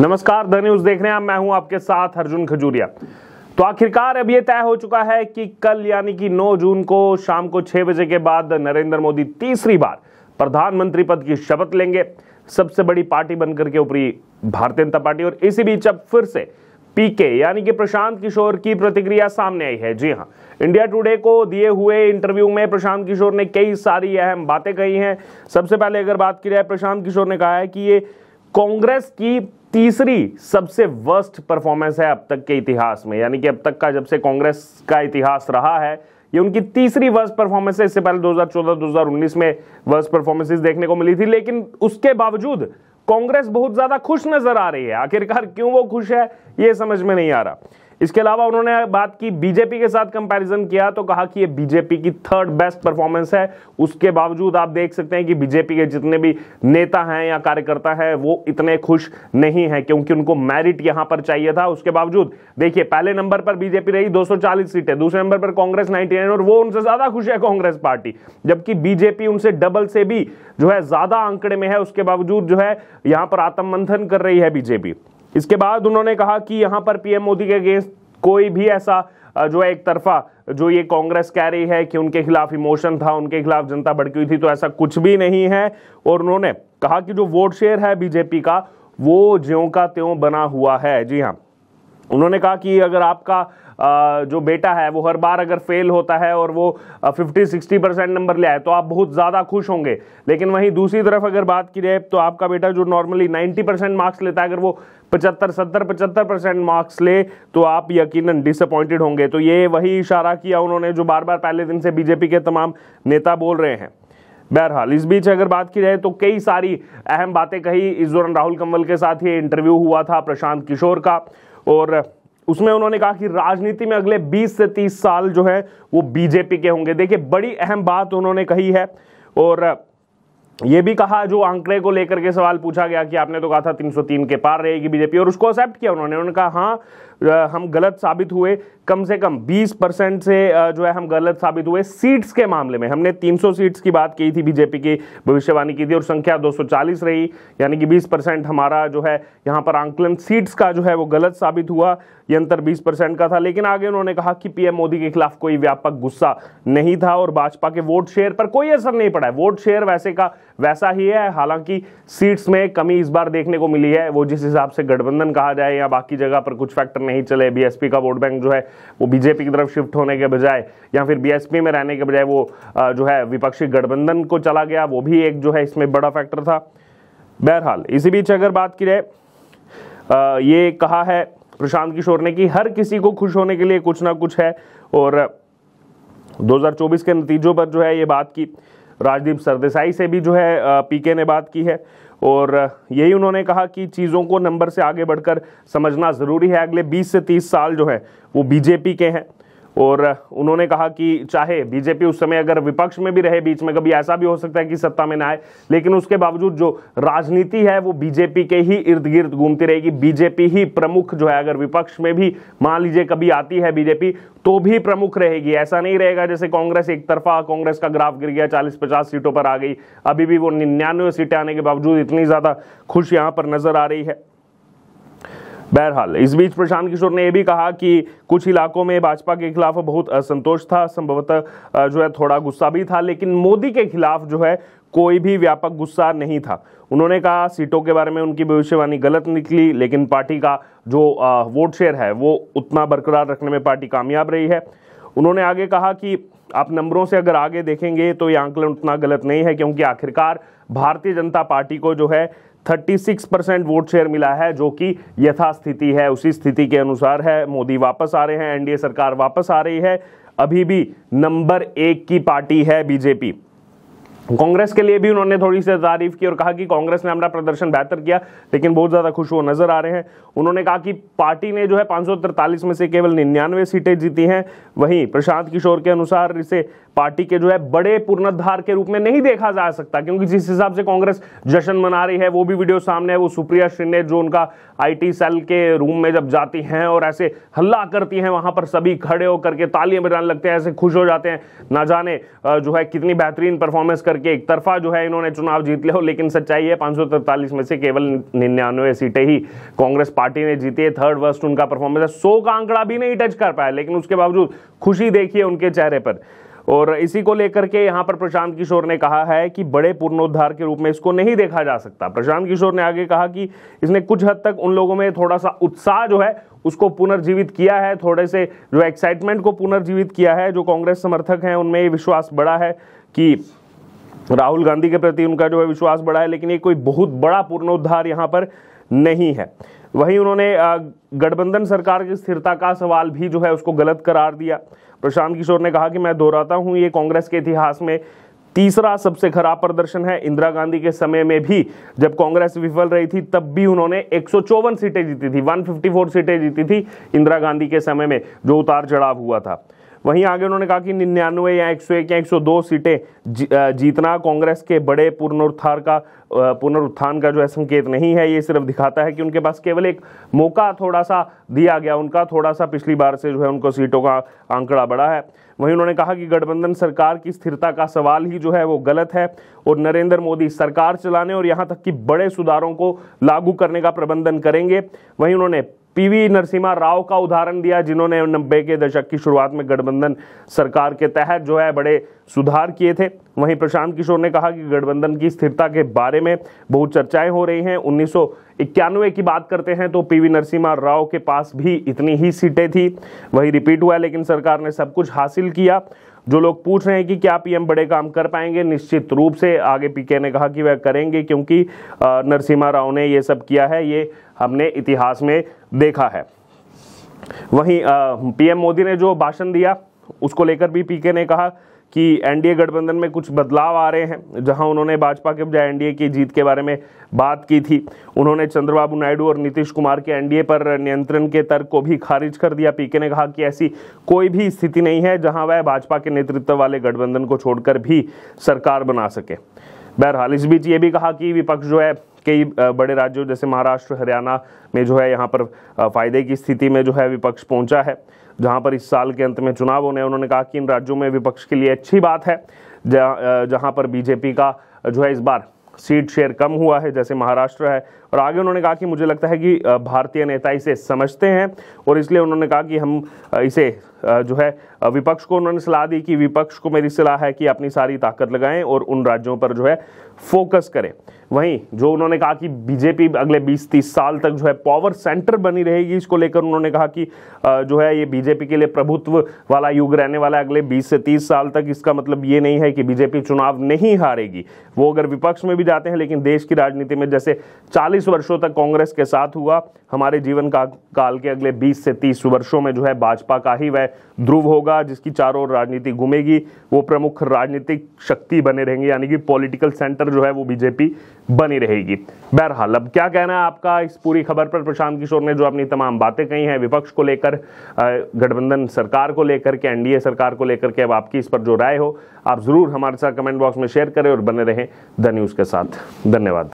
नमस्कार the news देख रहे हैं मैं हूं आपके साथ अर्जुन खजूरिया तो आखिरकार अब यह तय हो चुका है कि कल यानी कि 9 जून को शाम को 6 बजे के बाद नरेंद्र मोदी तीसरी बार प्रधानमंत्री पद की शपथ लेंगे सबसे बड़ी पार्टी बनकर के ऊपरी भारतीय जनता पार्टी और इसी बीच अब फिर से पीके यानी कि प्रशांत किशोर की प्रतिक्रिया सामने आई है जी हाँ इंडिया टुडे को दिए हुए इंटरव्यू में प्रशांत किशोर ने कई सारी अहम बातें कही हैं सबसे पहले अगर बात की जाए प्रशांत किशोर ने कहा है कि ये कांग्रेस की तीसरी सबसे वर्स्ट परफॉर्मेंस है अब तक के इतिहास में यानी कि अब तक का जब से कांग्रेस का इतिहास रहा है ये उनकी तीसरी वर्स्ट परफॉर्मेंस है इससे पहले 2014-2019 में वर्स्ट परफॉर्मेंसेस देखने को मिली थी लेकिन उसके बावजूद कांग्रेस बहुत ज्यादा खुश नजर आ रही है आखिरकार क्यों वो खुश है ये समझ में नहीं आ रहा इसके अलावा उन्होंने बात की बीजेपी के साथ कंपैरिजन किया तो कहा कि ये बीजेपी की थर्ड बेस्ट परफॉर्मेंस है उसके बावजूद आप देख सकते हैं कि बीजेपी के जितने भी नेता हैं या कार्यकर्ता हैं वो इतने खुश नहीं हैं क्योंकि उनको मेरिट यहां पर चाहिए था उसके बावजूद देखिए पहले नंबर पर बीजेपी रही दो सीटें दूसरे नंबर पर कांग्रेस नाइनटी और वो उनसे ज्यादा खुश है कांग्रेस पार्टी जबकि बीजेपी उनसे डबल से भी जो है ज्यादा आंकड़े में है उसके बावजूद जो है यहां पर आत्म कर रही है बीजेपी इसके बाद उन्होंने कहा कि यहाँ पर पीएम मोदी के अगेंस्ट कोई भी ऐसा जो है एक तरफा जो ये कांग्रेस कह रही है कि उनके खिलाफ इमोशन था उनके खिलाफ जनता भड़की हुई थी तो ऐसा कुछ भी नहीं है और उन्होंने कहा कि जो वोट शेयर है बीजेपी का वो ज्यों का त्यों बना हुआ है जी हाँ उन्होंने कहा कि अगर आपका जो बेटा है वो हर बार अगर फेल होता है और वो 50 60 परसेंट नंबर ले आए तो आप बहुत ज़्यादा खुश होंगे लेकिन वहीं दूसरी तरफ अगर बात की जाए तो आपका बेटा जो नॉर्मली 90 परसेंट मार्क्स लेता है अगर वो पचहत्तर सत्तर पचहत्तर परसेंट मार्क्स ले तो आप यकीनन डिसअपॉइंटेड होंगे तो ये वही इशारा किया उन्होंने जो बार बार पहले दिन से बीजेपी के तमाम नेता बोल रहे हैं बहरहाल इस बीच अगर बात की जाए तो कई सारी अहम बातें कही इस दौरान राहुल कंवल के साथ ये इंटरव्यू हुआ था प्रशांत किशोर का और उसमें उन्होंने कहा कि राजनीति में अगले 20 से 30 साल जो है वो बीजेपी के होंगे देखिए बड़ी अहम बात उन्होंने कही है और ये भी कहा जो आंकड़े को लेकर के सवाल पूछा गया कि आपने तो कहा था 303 के पार रहेगी बीजेपी और उसको एक्सेप्ट किया उन्होंने उन्होंने कहा हाँ हम गलत साबित हुए कम से कम 20 परसेंट से जो है हम गलत साबित हुए सीट्स के मामले में हमने 300 सीट्स की बात की थी बीजेपी की भविष्यवाणी की थी और संख्या 240 रही यानी कि 20 परसेंट हमारा जो है यहां पर आंकलन सीट्स का जो है वो गलत साबित हुआ ये अंतर 20 परसेंट का था लेकिन आगे उन्होंने कहा कि पीएम मोदी के खिलाफ कोई व्यापक गुस्सा नहीं था और भाजपा के वोट शेयर पर कोई असर नहीं पड़ा है वोट शेयर वैसे का वैसा ही है हालांकि सीट्स में कमी इस बार देखने को मिली है वो जिस हिसाब से गठबंधन कहा जाए या बाकी जगह पर कुछ फैक्टर नहीं नहीं चले बीएसपी का वोट बैंक जो है वो बीजेपी की तरफ शिफ्ट होने के बजाय या फिर बीएसपी में रहने के बजाय वो जो है विपक्षी गठबंधन को चला गया वो भी एक जो है इसमें बड़ा फैक्टर था बहरहाल इसी बीच अगर बात की जाए ये कहा है प्रशांत किशोर ने कि हर किसी को खुश होने के लिए कुछ ना कुछ है और 2024 के नतीजों पर जो है ये बात की राजदीप सरदेसाई से भी जो है पीके ने बात की है और यही उन्होंने कहा कि चीज़ों को नंबर से आगे बढ़कर समझना ज़रूरी है अगले 20 से 30 साल जो है वो बीजेपी के हैं और उन्होंने कहा कि चाहे बीजेपी उस समय अगर विपक्ष में भी रहे बीच में कभी ऐसा भी हो सकता है कि सत्ता में ना आए लेकिन उसके बावजूद जो राजनीति है वो बीजेपी के ही इर्द गिर्द घूमती रहेगी बीजेपी ही प्रमुख जो है अगर विपक्ष में भी मान लीजिए कभी आती है बीजेपी तो भी प्रमुख रहेगी ऐसा नहीं रहेगा जैसे कांग्रेस एक तरफा कांग्रेस का ग्राफ गिर गया चालीस पचास सीटों पर आ गई अभी भी वो निन्यानवे सीटें आने के बावजूद इतनी ज्यादा खुश यहां पर नजर आ रही है बहरहाल इस बीच प्रशांत किशोर ने यह भी कहा कि कुछ इलाकों में भाजपा के खिलाफ बहुत असंतोष था संभवतः जो है थोड़ा गुस्सा भी था लेकिन मोदी के खिलाफ जो है कोई भी व्यापक गुस्सा नहीं था उन्होंने कहा सीटों के बारे में उनकी भविष्यवाणी गलत निकली लेकिन पार्टी का जो वोट शेयर है वो उतना बरकरार रखने में पार्टी कामयाब रही है उन्होंने आगे कहा कि आप नंबरों से अगर आगे देखेंगे तो ये आंकलन उतना गलत नहीं है क्योंकि आखिरकार भारतीय जनता पार्टी को जो है 36 परसेंट वोट शेयर मिला है जो कि यथास्थिति है उसी स्थिति के अनुसार है मोदी वापस आ रहे हैं एनडीए सरकार वापस आ रही है अभी भी नंबर एक की पार्टी है बीजेपी कांग्रेस के लिए भी उन्होंने थोड़ी सी तारीफ की और कहा कि कांग्रेस ने हमारा प्रदर्शन बेहतर किया लेकिन बहुत ज़्यादा खुश वो नजर आ रहे हैं उन्होंने कहा कि पार्टी ने जो है पांच में से केवल निन्यानवे सीटें जीती हैं वहीं प्रशांत किशोर के अनुसार इसे पार्टी के जो है बड़े पूर्णधार के रूप में नहीं देखा जा सकता क्योंकि जिस हिसाब से कांग्रेस जश्न मना रही है वो भी वीडियो सामने है वो सुप्रिया श्रीने जो उनका आई सेल के रूम में जब जाती हैं और ऐसे हल्ला करती हैं वहां पर सभी खड़े होकर के तालियां बजाने लगते हैं ऐसे खुश हो जाते हैं ना जाने जो है कितनी बेहतरीन परफॉर्मेंस कर करके एक तरफा जो है इन्होंने चुनाव जीत लिया हो लेकिन सच्चाई है पाँच में से केवल निन्यानवे सीटें ही कांग्रेस पार्टी ने जीती है थर्ड वर्स्ट उनका परफॉर्मेंस है सौ का आंकड़ा भी नहीं टच कर पाया लेकिन उसके बावजूद खुशी देखिए उनके चेहरे पर और इसी को लेकर के यहाँ पर प्रशांत किशोर ने कहा है कि बड़े पूर्णोद्धार के रूप में इसको नहीं देखा जा सकता प्रशांत किशोर ने आगे कहा कि इसने कुछ हद तक उन लोगों में थोड़ा सा उत्साह जो है उसको पुनर्जीवित किया है थोड़े से जो एक्साइटमेंट को पुनर्जीवित किया है जो कांग्रेस समर्थक हैं उनमें ये विश्वास बड़ा है कि राहुल गांधी के प्रति उनका जो है विश्वास बढ़ा है लेकिन ये कोई बहुत बड़ा पूर्णोद्धार यहाँ पर नहीं है वहीं उन्होंने गठबंधन सरकार की स्थिरता का सवाल भी जो है उसको गलत करार दिया प्रशांत किशोर ने कहा कि मैं दोहराता हूँ ये कांग्रेस के इतिहास में तीसरा सबसे खराब प्रदर्शन है इंदिरा गांधी के समय में भी जब कांग्रेस विफल रही थी तब भी उन्होंने एक सीटें जीती थी 154 सीटें जीती थी इंदिरा गांधी के समय में जो उतार चढ़ाव हुआ था वहीं आगे उन्होंने कहा कि निन्यानवे या एक सौ एक या एक सौ दो सीटें जी, जीतना कांग्रेस के बड़े पुनरुत्थान का पुनरुत्थान का जो है संकेत नहीं है ये सिर्फ दिखाता है कि उनके पास केवल एक मौका थोड़ा सा दिया गया उनका थोड़ा सा पिछली बार से जो है उनको सीटों का आंकड़ा बढ़ा है वहीं उन्होंने कहा कि गठबंधन सरकार की स्थिरता का सवाल ही जो है वो गलत है और नरेंद्र मोदी सरकार चलाने और यहाँ तक कि बड़े सुधारों को लागू करने का प्रबंधन करेंगे वहीं उन्होंने पीवी नरसिम्हा राव का उदाहरण दिया जिन्होंने नब्बे के दशक की शुरुआत में गठबंधन सरकार के तहत जो है बड़े सुधार किए थे वहीं प्रशांत किशोर ने कहा कि गठबंधन की स्थिरता के बारे में बहुत चर्चाएं हो रही हैं उन्नीस इक्यानवे की बात करते हैं तो पीवी नरसिम्हा राव के पास भी इतनी ही सीटें थी वही रिपीट हुआ लेकिन सरकार ने सब कुछ हासिल किया जो लोग पूछ रहे हैं कि क्या पीएम बड़े काम कर पाएंगे निश्चित रूप से आगे पीके ने कहा कि वह करेंगे क्योंकि नरसिम्हा राव ने ये सब किया है ये हमने इतिहास में देखा है वहीं पीएम मोदी ने जो भाषण दिया उसको लेकर भी पीके ने कहा कि एनडीए गठबंधन में कुछ बदलाव आ रहे हैं जहां उन्होंने भाजपा के बजाय एनडीए की जीत के बारे में बात की थी उन्होंने चंद्रबाबू नायडू और नीतीश कुमार के एनडीए पर नियंत्रण के तर्क को भी खारिज कर दिया पीके ने कहा कि ऐसी कोई भी स्थिति नहीं है जहां वह भाजपा के नेतृत्व वाले गठबंधन को छोड़कर भी सरकार बना सके बहरहाल इस बीच ये भी कहा कि विपक्ष जो है कई बड़े राज्यों जैसे महाराष्ट्र हरियाणा में जो है यहाँ पर फायदे की स्थिति में जो है विपक्ष पहुंचा है जहाँ पर इस साल के अंत में चुनाव होने उन्होंने कहा कि इन राज्यों में विपक्ष के लिए अच्छी बात है जहाँ पर बीजेपी का जो है इस बार सीट शेयर कम हुआ है जैसे महाराष्ट्र है और आगे उन्होंने कहा कि मुझे लगता है कि भारतीय नेता इसे समझते हैं और इसलिए उन्होंने कहा कि हम इसे जो है विपक्ष को उन्होंने सलाह दी कि विपक्ष को मेरी सलाह है कि अपनी सारी ताकत लगाएं और उन राज्यों पर जो है फोकस करें वहीं जो उन्होंने कहा कि बीजेपी अगले 20-30 साल तक जो है पावर सेंटर बनी रहेगी इसको लेकर उन्होंने कहा कि जो है ये बीजेपी के लिए प्रभुत्व वाला युग रहने वाला है अगले 20 से 30 साल तक इसका मतलब ये नहीं है कि बीजेपी चुनाव नहीं हारेगी वो अगर विपक्ष में भी जाते हैं लेकिन देश की राजनीति में जैसे चालीस वर्षों तक कांग्रेस के साथ हुआ हमारे जीवन का काल के अगले बीस से तीस वर्षों में जो है भाजपा का ही वह ध्रुव होगा जिसकी चारों ओर राजनीति घूमेगी वो प्रमुख राजनीतिक शक्ति बने रहेंगे यानी कि पॉलिटिकल सेंटर जो है वो बीजेपी बनी रहेगी बहरहाल अब क्या कहना है आपका इस पूरी खबर पर प्रशांत किशोर ने जो अपनी तमाम बातें कही हैं विपक्ष को लेकर गठबंधन सरकार को लेकर के एनडीए सरकार को लेकर के अब आपकी इस पर जो राय हो आप ज़रूर हमारे साथ कमेंट बॉक्स में शेयर करें और बने रहें द न्यूज़ के साथ धन्यवाद